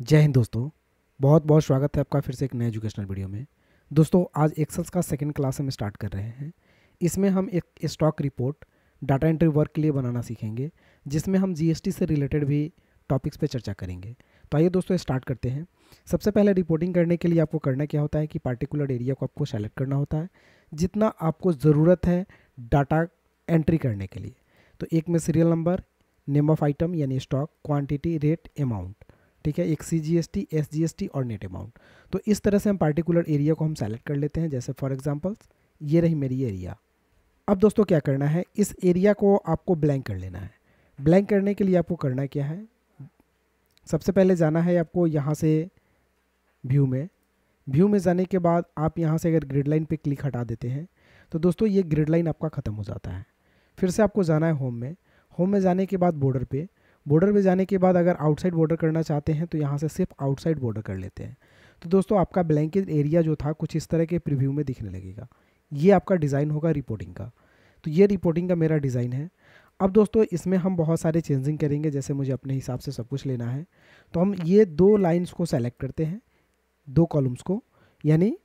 जय हिंद दोस्तों बहुत बहुत स्वागत है आपका फिर से एक नए एजुकेशनल वीडियो में दोस्तों आज एक्सल्स का सेकंड क्लास हम स्टार्ट कर रहे हैं इसमें हम एक stock report data entry work के लिए बनाना सीखेंगे जिसमें हम जीएसटी से रिलेटेड भी टॉपिक्स पे चर्चा करेंगे तो आइए दोस्तों स्टार्ट करते हैं सबसे पहले रिपोर्टिंग करने के लिए आपको करना क्या होता है कि पार्टिकुलर एरिया को आपको सेलेक्ट करना होता है जितना आपको ज़रूरत है डाटा एंट्री करने के लिए तो एक में serial number name of item यानी स्टॉक क्वान्टिटी रेट अमाउंट ठीक है एक C G S T S G S T और नेट अमाउंट तो इस तरह से हम पार्टिकुलर एरिया को हम सेलेक्ट कर लेते हैं जैसे फॉर एग्जाम्पल ये रही मेरी एरिया अब दोस्तों क्या करना है इस एरिया को आपको ब्लैंक कर लेना है ब्लैंक करने के लिए आपको करना क्या है सबसे पहले जाना है आपको यहाँ से व्यू में व्यू में जाने के बाद आप यहाँ से अगर ग्रिड लाइन पर क्लिक हटा देते हैं तो दोस्तों ये ग्रिड लाइन आपका ख़त्म हो जाता है फिर से आपको जाना है होम में होम में जाने के बाद बॉर्डर पर बॉर्डर पे जाने के बाद अगर आउटसाइड बॉर्डर करना चाहते हैं तो यहाँ से सिर्फ आउटसाइड बॉर्डर कर लेते हैं तो दोस्तों आपका ब्लैंकेट एरिया जो था कुछ इस तरह के प्रिव्यू में दिखने लगेगा ये आपका डिज़ाइन होगा रिपोर्टिंग का तो ये रिपोर्टिंग का मेरा डिज़ाइन है अब दोस्तों इसमें हम बहुत सारे चेंजिंग करेंगे जैसे मुझे अपने हिसाब से सब कुछ लेना है तो हम ये दो लाइन्स को सेलेक्ट करते हैं दो कॉलम्स को यानी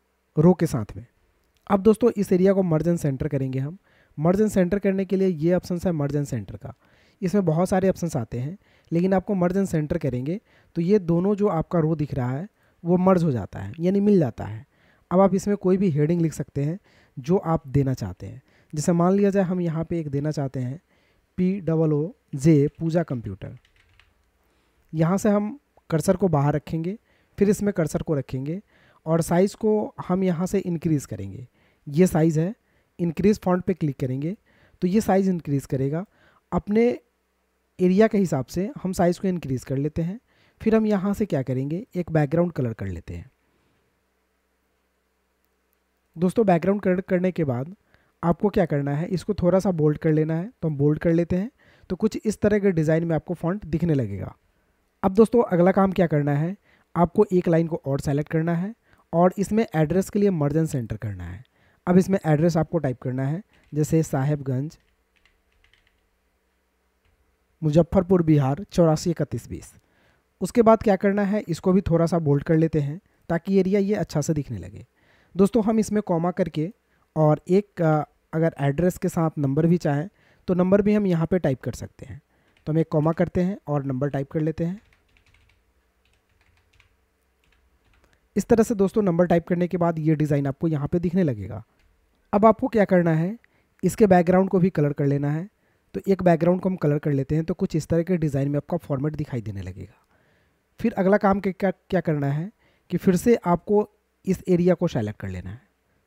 रो के साथ में अब दोस्तों इस एरिया को मर्जन सेंटर करेंगे हम मर्जन सेंटर करने के लिए ये ऑप्शन है मर्जन सेंटर का इसमें बहुत सारे ऑप्शन आते हैं लेकिन आपको मर्ज एंड सेंटर करेंगे तो ये दोनों जो आपका रो दिख रहा है वो मर्ज हो जाता है यानी मिल जाता है अब आप इसमें कोई भी हेडिंग लिख सकते हैं जो आप देना चाहते हैं जैसे मान लिया जाए हम यहाँ पे एक देना चाहते हैं P double O J Pooja computer यहाँ से हम कर्सर को बाहर रखेंगे फिर इसमें कर्सर को रखेंगे और साइज़ को हम यहाँ से इंक्रीज़ करेंगे ये साइज़ है इंक्रीज़ फॉन्ट पे क्लिक करेंगे तो ये साइज़ इंक्रीज़ करेगा अपने एरिया के हिसाब से हम साइज़ को इनक्रीज़ कर लेते हैं फिर हम यहाँ से क्या करेंगे एक बैकग्राउंड कलर कर लेते हैं दोस्तों बैकग्राउंड कलर करने के बाद आपको क्या करना है इसको थोड़ा सा बोल्ड कर लेना है तो हम बोल्ड कर लेते हैं तो कुछ इस तरह के डिज़ाइन में आपको फॉन्ट दिखने लगेगा अब दोस्तों अगला काम क्या करना है आपको एक लाइन को और सेलेक्ट करना है और इसमें एड्रेस के लिए मर्जन सेंटर करना है अब इसमें एड्रेस आपको टाइप करना है जैसे साहेबगंज मुजफ्फरपुर बिहार चौरासी इकतीस बीस उसके बाद क्या करना है इसको भी थोड़ा सा बोल्ड कर लेते हैं ताकि एरिया ये अच्छा से दिखने लगे दोस्तों हम इसमें कॉमा करके और एक अगर एड्रेस के साथ नंबर भी चाहें तो नंबर भी हम यहाँ पर टाइप कर सकते हैं तो हम एक कॉमा करते हैं और नंबर टाइप कर लेते हैं इस तरह से दोस्तों नंबर टाइप करने के बाद ये डिज़ाइन आपको यहाँ पे दिखने लगेगा अब आपको क्या करना है इसके बैकग्राउंड को भी कलर कर लेना है तो एक बैकग्राउंड को हम कलर कर लेते हैं तो कुछ इस तरह के डिज़ाइन में आपका फॉर्मेट दिखाई देने लगेगा फिर अगला काम क्या क्या करना है कि फिर से आपको इस एरिया को सेलेक्ट कर लेना है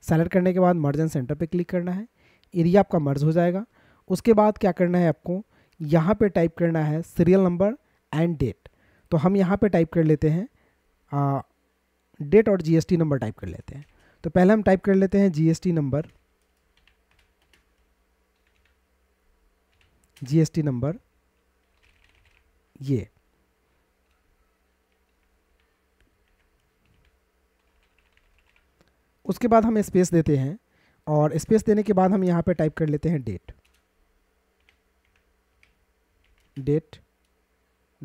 सेलेक्ट करने के बाद मर्जन सेंटर पे क्लिक करना है एरिया आपका मर्ज हो जाएगा उसके बाद क्या करना है आपको यहाँ पे टाइप करना है सीरियल नंबर एंड डेट तो हम यहाँ पे टाइप कर लेते हैं डेट और जीएसटी नंबर टाइप कर लेते हैं तो पहले हम टाइप कर लेते हैं जीएसटी नंबर जीएसटी नंबर ये उसके बाद हम स्पेस देते हैं और स्पेस देने के बाद हम यहाँ पे टाइप कर लेते हैं date date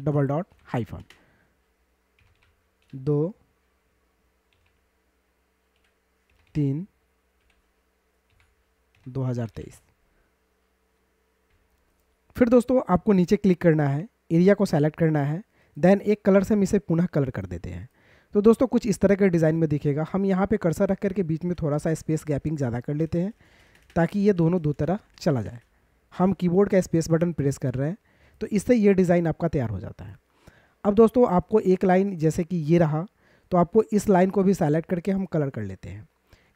double dot hyphen दो तीन दो हज़ार तेईस फिर दोस्तों आपको नीचे क्लिक करना है एरिया को सेलेक्ट करना है देन एक कलर से हम इसे पुनः कलर कर देते हैं तो दोस्तों कुछ इस तरह के डिज़ाइन में दिखेगा हम यहाँ पे कर्सर रख करके बीच में थोड़ा सा स्पेस गैपिंग ज़्यादा कर लेते हैं ताकि ये दोनों दो तरह चला जाए हम कीबोर्ड का स्पेस बटन प्रेस कर रहे हैं तो इससे ये डिज़ाइन आपका तैयार हो जाता है अब दोस्तों आपको एक लाइन जैसे कि ये रहा तो आपको इस लाइन को भी सेलेक्ट करके हम कलर कर लेते हैं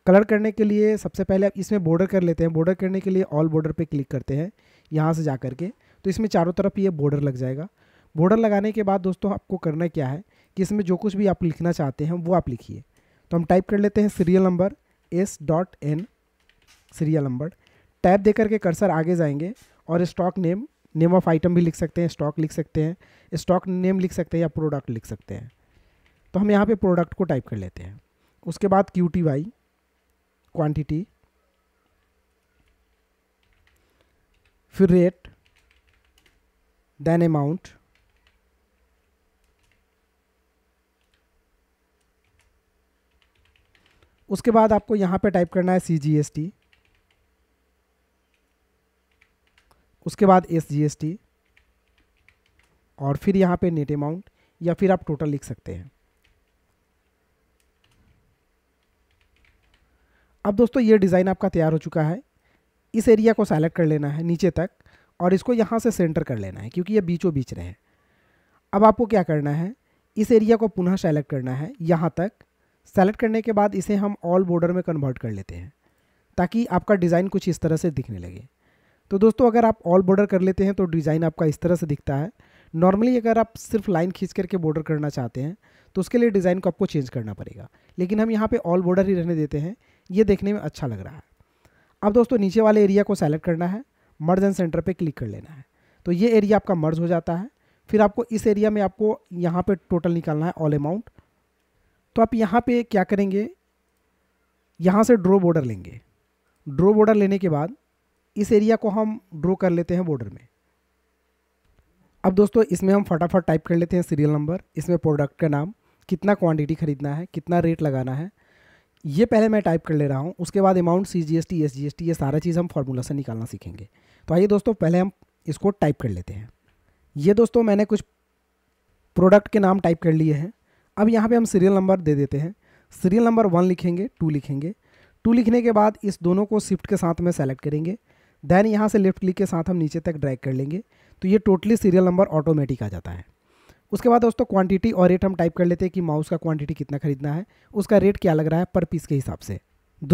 कलर करने के लिए सबसे पहले आप इसमें बॉर्डर कर लेते हैं बॉर्डर करने के लिए ऑल बॉर्डर पर क्लिक करते हैं यहाँ से जा कर के तो इसमें चारों तरफ ये बॉर्डर लग जाएगा बॉर्डर लगाने के बाद दोस्तों आपको करना क्या है कि इसमें जो कुछ भी आप लिखना चाहते हैं वो आप लिखिए तो हम टाइप कर लेते हैं serial number S dot N serial number tab दे करके कर्सर आगे जाएंगे और stock name name of item भी लिख सकते हैं स्टॉक लिख सकते हैं स्टॉक नेम लिख सकते हैं या प्रोडक्ट लिख सकते हैं तो हम यहाँ पे प्रोडक्ट को टाइप कर लेते हैं उसके बाद क्यू टी वाई क्वान्टिटी फिर रेट देन अमाउंट उसके बाद आपको यहां पे टाइप करना है सी जी एस टी उसके बाद एस जी एस टी और फिर यहां पे नेट अमाउंट या फिर आप टोटल लिख सकते हैं अब दोस्तों ये डिज़ाइन आपका तैयार हो चुका है इस एरिया को सेलेक्ट कर लेना है नीचे तक और इसको यहाँ से सेंटर कर लेना है क्योंकि ये बीचों बीच रहे अब आपको क्या करना है इस एरिया को पुनः सेलेक्ट करना है यहाँ तक सेलेक्ट करने के बाद इसे हम ऑल बॉर्डर में कन्वर्ट कर लेते हैं ताकि आपका डिज़ाइन कुछ इस तरह से दिखने लगे तो दोस्तों अगर आप ऑल बॉर्डर कर लेते हैं तो डिज़ाइन आपका इस तरह से दिखता है नॉर्मली अगर आप सिर्फ लाइन खींच करके बॉर्डर करना चाहते हैं तो उसके लिए डिज़ाइन को आपको चेंज करना पड़ेगा लेकिन हम यहाँ पे ऑल बॉर्डर ही रहने देते हैं ये देखने में अच्छा लग रहा है अब दोस्तों नीचे वाले एरिया को सेलेक्ट करना है मर्ज एंड सेंटर पे क्लिक कर लेना है तो ये एरिया आपका मर्ज हो जाता है फिर आपको इस एरिया में आपको यहाँ पे टोटल निकालना है ऑल अमाउंट तो आप यहाँ पे क्या करेंगे यहाँ से ड्रो बॉर्डर लेंगे ड्रो बॉर्डर लेने के बाद इस एरिया को हम ड्रो कर लेते हैं बॉर्डर में अब दोस्तों इसमें हम फटाफट टाइप कर लेते हैं सीरियल नंबर इसमें प्रोडक्ट का नाम कितना क्वांटिटी खरीदना है कितना रेट लगाना है ये पहले मैं टाइप कर ले रहा हूँ उसके बाद amount C G S T S G S T ये सारा चीज़ हम फार्मूला से निकालना सीखेंगे तो आइए दोस्तों पहले हम इसको टाइप कर लेते हैं ये दोस्तों मैंने कुछ प्रोडक्ट के नाम टाइप कर लिए हैं अब यहाँ पे हम सीरियल नंबर दे देते हैं सीरियल नंबर वन लिखेंगे टू लिखेंगे टू लिखने के बाद इस दोनों को शिफ्ट के साथ में सेलेक्ट करेंगे देन यहाँ से लेफ्ट क्लिक के साथ हम नीचे तक ड्रैग कर लेंगे तो ये टोटली सीरियल नंबर ऑटोमेटिक आ जाता है उसके बाद दोस्तों क्वांटिटी और रेट हम टाइप कर लेते हैं कि माउस का क्वांटिटी कितना खरीदना है उसका रेट क्या लग रहा है पर पीस के हिसाब से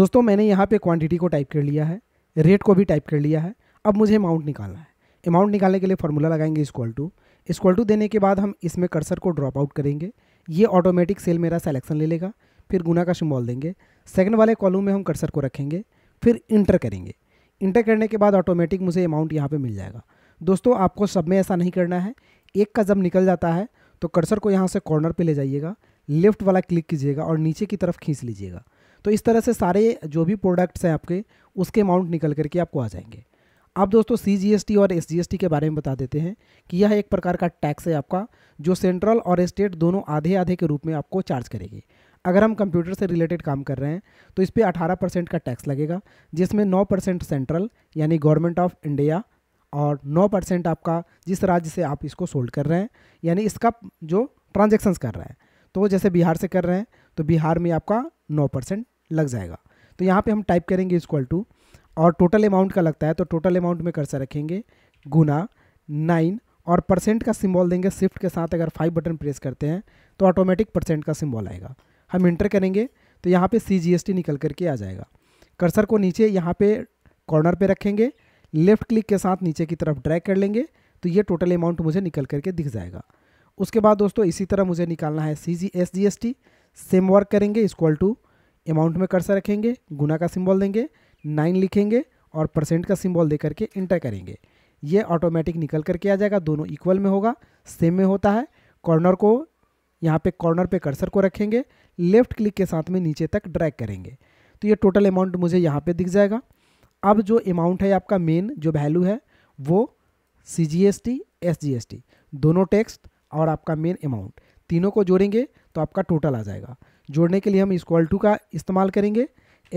दोस्तों मैंने यहाँ पे क्वांटिटी को टाइप कर लिया है रेट को भी टाइप कर लिया है अब मुझे अमाउंट निकालना है अमाउंट निकालने के लिए फॉर्मूला लगाएंगे इसक्वल टू इसक्वल टू देने के बाद हम इसमें कर्सर को ड्रॉप आउट करेंगे ये ऑटोमेटिक सेल मेरा सेलेक्शन ले लेगा फिर गुना का सिम्बॉल देंगे सेकंड वाले कॉलम में हम कर्सर को रखेंगे फिर इंटर करेंगे इंटर करने के बाद ऑटोमेटिक मुझे अमाउंट यहाँ पर मिल जाएगा दोस्तों आपको सब में ऐसा नहीं करना है एक का जब निकल जाता है तो कर्सर को यहाँ से कॉर्नर पे ले जाइएगा लेफ्ट वाला क्लिक कीजिएगा और नीचे की तरफ खींच लीजिएगा तो इस तरह से सारे जो भी प्रोडक्ट्स हैं आपके उसके अमाउंट निकल करके आपको आ जाएंगे अब दोस्तों सी और एस के बारे में बता देते हैं कि यह एक प्रकार का टैक्स है आपका जो सेंट्रल और स्टेट दोनों आधे आधे के रूप में आपको चार्ज करेगी अगर हम कंप्यूटर से रिलेटेड काम कर रहे हैं तो इस पर अठारह परसेंट का टैक्स लगेगा जिसमें नौ परसेंट सेंट्रल यानी गवर्नमेंट ऑफ इंडिया और 9 परसेंट आपका जिस राज्य से आप इसको सोल्ड कर रहे हैं यानी इसका जो ट्रांजेक्शन्स कर रहे हैं तो जैसे बिहार से कर रहे हैं तो बिहार में आपका 9 परसेंट लग जाएगा तो यहाँ पे हम टाइप करेंगे इसक्वल टू और टोटल अमाउंट का लगता है तो टोटल अमाउंट में कर्सर रखेंगे गुना नाइन और परसेंट का सिम्बॉल देंगे शिफ्ट के साथ अगर फाइव बटन प्रेस करते हैं तो ऑटोमेटिक परसेंट का सिम्बॉल आएगा हम इंटर करेंगे तो यहाँ पर सी निकल करके आ जाएगा कर्सर को नीचे यहाँ पर कॉर्नर पर रखेंगे लेफ्ट क्लिक के साथ नीचे की तरफ ड्रैग कर लेंगे तो ये टोटल अमाउंट मुझे निकल करके दिख जाएगा उसके बाद दोस्तों इसी तरह मुझे निकालना है C G S G S T same work करेंगे इसक्वल टू अमाउंट में कर्सर रखेंगे गुना का सिंबल देंगे नाइन लिखेंगे और परसेंट का सिंबल दे करके इंटर करेंगे ये ऑटोमेटिक निकल करके आ जाएगा दोनों इक्वल में होगा सेम में होता है कॉर्नर को यहाँ पे कॉर्नर पे कर्सर को रखेंगे लेफ्ट क्लिक के साथ में नीचे तक ड्रैग करेंगे तो ये टोटल अमाउंट मुझे यहाँ पे दिख जाएगा अब जो अमाउंट है आपका मेन जो वैल्यू है वो C G S T S G S T दोनों टैक्स और आपका मेन अमाउंट तीनों को जोड़ेंगे तो आपका टोटल आ जाएगा जोड़ने के लिए हम इक्वल टू का इस्तेमाल करेंगे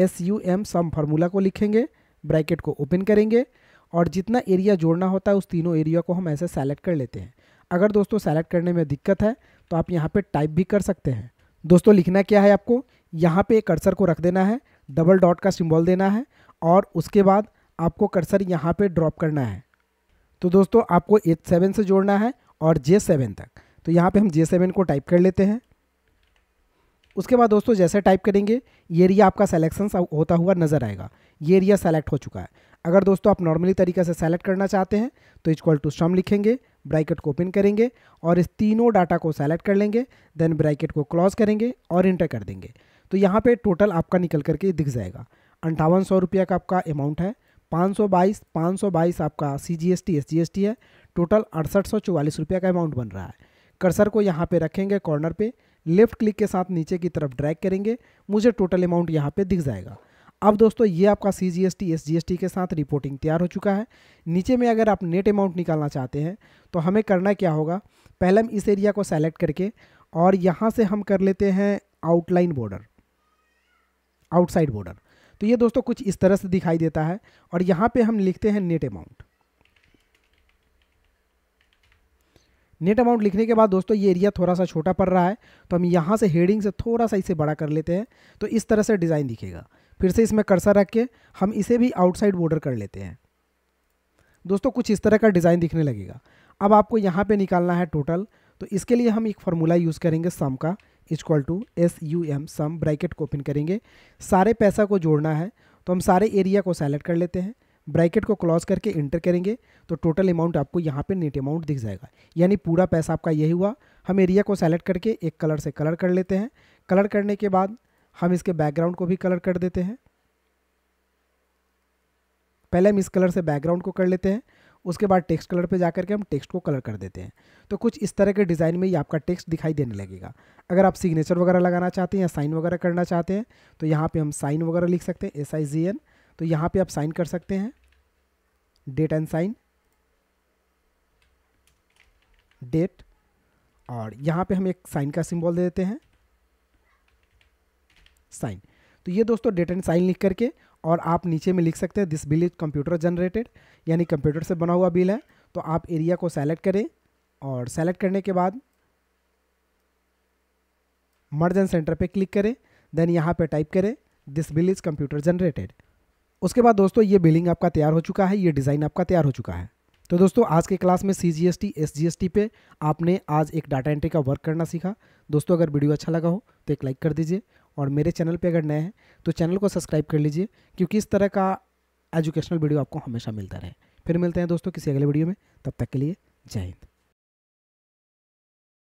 S U M sum formula को लिखेंगे ब्रैकेट को ओपन करेंगे और जितना एरिया जोड़ना होता है उस तीनों एरिया को हम ऐसे सेलेक्ट कर लेते हैं अगर दोस्तों सेलेक्ट करने में दिक्कत है तो आप यहाँ पर टाइप भी कर सकते हैं दोस्तों लिखना क्या है आपको यहाँ एक कर्सर को रख देना है डबल डॉट का सिम्बॉल देना है और उसके बाद आपको कर्सर यहाँ पे ड्रॉप करना है तो दोस्तों आपको एच सेवन से जोड़ना है और जे सेवन तक तो यहाँ पे हम जे सेवन को टाइप कर लेते हैं उसके बाद दोस्तों जैसे टाइप करेंगे ये एरिया आपका सेलेक्शन होता हुआ नज़र आएगा ये एरिया सेलेक्ट हो चुका है अगर दोस्तों आप नॉर्मली तरीके से सेलेक्ट करना चाहते हैं तो इक्वल टू सम लिखेंगे ब्रैकेट को ओपन करेंगे और इस तीनों डाटा को सेलेक्ट कर लेंगे देन ब्रैकेट को क्लॉज करेंगे और इंटर कर देंगे तो यहाँ पे टोटल आपका निकल करके दिख जाएगा अंठावन सौ रुपये का आपका अमाउंट है पाँच सौ बाईस पाँच सौ बाईस आपका C G S T S G S T है टोटल अड़सठ सौ चौवालीस रुपये का अमाउंट बन रहा है कर्सर को यहाँ पे रखेंगे कॉर्नर पे लेफ्ट क्लिक के साथ नीचे की तरफ ड्रैग करेंगे मुझे टोटल अमाउंट यहाँ पे दिख जाएगा अब दोस्तों ये आपका C G S T S G S T के साथ रिपोर्टिंग तैयार हो चुका है नीचे में अगर आप नेट अमाउंट निकालना चाहते हैं तो हमें करना क्या होगा पहले हम इस एरिया को सेलेक्ट करके और यहाँ से हम कर लेते हैं आउटलाइन बॉर्डर आउटसाइड बॉर्डर तो ये दोस्तों कुछ इस तरह से दिखाई देता है और यहाँ पे हम लिखते हैं नेट अमाउंट नेट अमाउंट लिखने के बाद दोस्तों ये एरिया थोड़ा सा छोटा पड़ रहा है तो हम यहाँ से हेडिंग से थोड़ा सा इसे बड़ा कर लेते हैं तो इस तरह से डिज़ाइन दिखेगा फिर से इसमें कर्सा रख के हम इसे भी आउटसाइड बॉर्डर कर लेते हैं दोस्तों कुछ इस तरह का डिज़ाइन दिखने लगेगा अब आपको यहाँ पर निकालना है टोटल तो इसके लिए हम एक फार्मूला यूज़ करेंगे सम का equal to S U M sum bracket को ओपन करेंगे सारे पैसा को जोड़ना है तो हम सारे एरिया को सेलेक्ट कर लेते हैं ब्रैकेट को क्लॉज करके इंटर करेंगे तो टोटल अमाउंट आपको यहाँ पे नेट अमाउंट दिख जाएगा यानी पूरा पैसा आपका यही हुआ हम एरिया को सेलेक्ट करके एक कलर से कलर कर लेते हैं कलर करने के बाद हम इसके बैकग्राउंड को भी कलर कर देते हैं पहले हम इस कलर से बैकग्राउंड को कर लेते हैं उसके बाद टेक्स्ट कलर पे जा करके हम टेक्स्ट को कलर कर देते हैं तो कुछ इस तरह के डिज़ाइन में ही आपका टेक्स्ट दिखाई देने लगेगा अगर आप सिग्नेचर वगैरह लगाना चाहते हैं या साइन वगैरह करना चाहते हैं तो यहाँ पर हम साइन वगैरह लिख सकते हैं एस आई जी एन तो यहाँ पर आप साइन कर सकते हैं डेट एंड साइन डेट और यहाँ पर हम एक साइन का सिम्बॉल दे देते हैं साइन तो ये दोस्तों डेट एंड साइन लिख करके और आप नीचे में लिख सकते हैं this bill is computer generated यानी कंप्यूटर से बना हुआ बिल है तो आप एरिया को सेलेक्ट करें और सेलेक्ट करने के बाद मर्ज सेंटर पे क्लिक करें देन यहाँ पे टाइप करें this bill is computer generated उसके बाद दोस्तों ये बिलिंग आपका तैयार हो चुका है ये डिज़ाइन आपका तैयार हो चुका है तो दोस्तों आज के क्लास में C G S T S G S T पे आपने आज एक डाटा एंट्री का वर्क करना सीखा दोस्तों अगर वीडियो अच्छा लगा हो तो एक लाइक कर दीजिए और मेरे चैनल पे अगर नए हैं तो चैनल को सब्सक्राइब कर लीजिए क्योंकि इस तरह का एजुकेशनल वीडियो आपको हमेशा मिलता रहे फिर मिलते हैं दोस्तों किसी अगले वीडियो में तब तक के लिए जय हिंद